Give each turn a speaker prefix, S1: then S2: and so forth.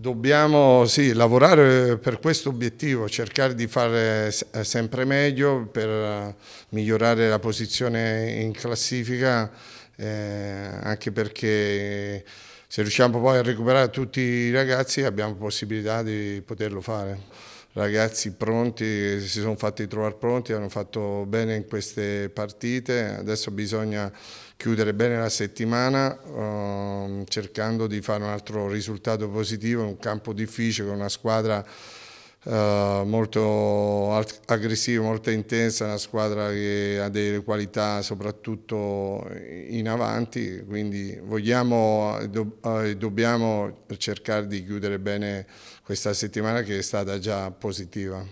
S1: Dobbiamo sì, lavorare per questo obiettivo, cercare di fare sempre meglio per eh, migliorare la posizione in classifica, eh, anche perché se riusciamo poi a recuperare tutti i ragazzi abbiamo possibilità di poterlo fare ragazzi pronti, si sono fatti trovare pronti, hanno fatto bene in queste partite, adesso bisogna chiudere bene la settimana ehm, cercando di fare un altro risultato positivo in un campo difficile con una squadra eh, molto aggressiva, molto intensa, una squadra che ha delle qualità soprattutto in avanti, quindi vogliamo e do, eh, dobbiamo cercare di chiudere bene questa settimana che è stata già positiva.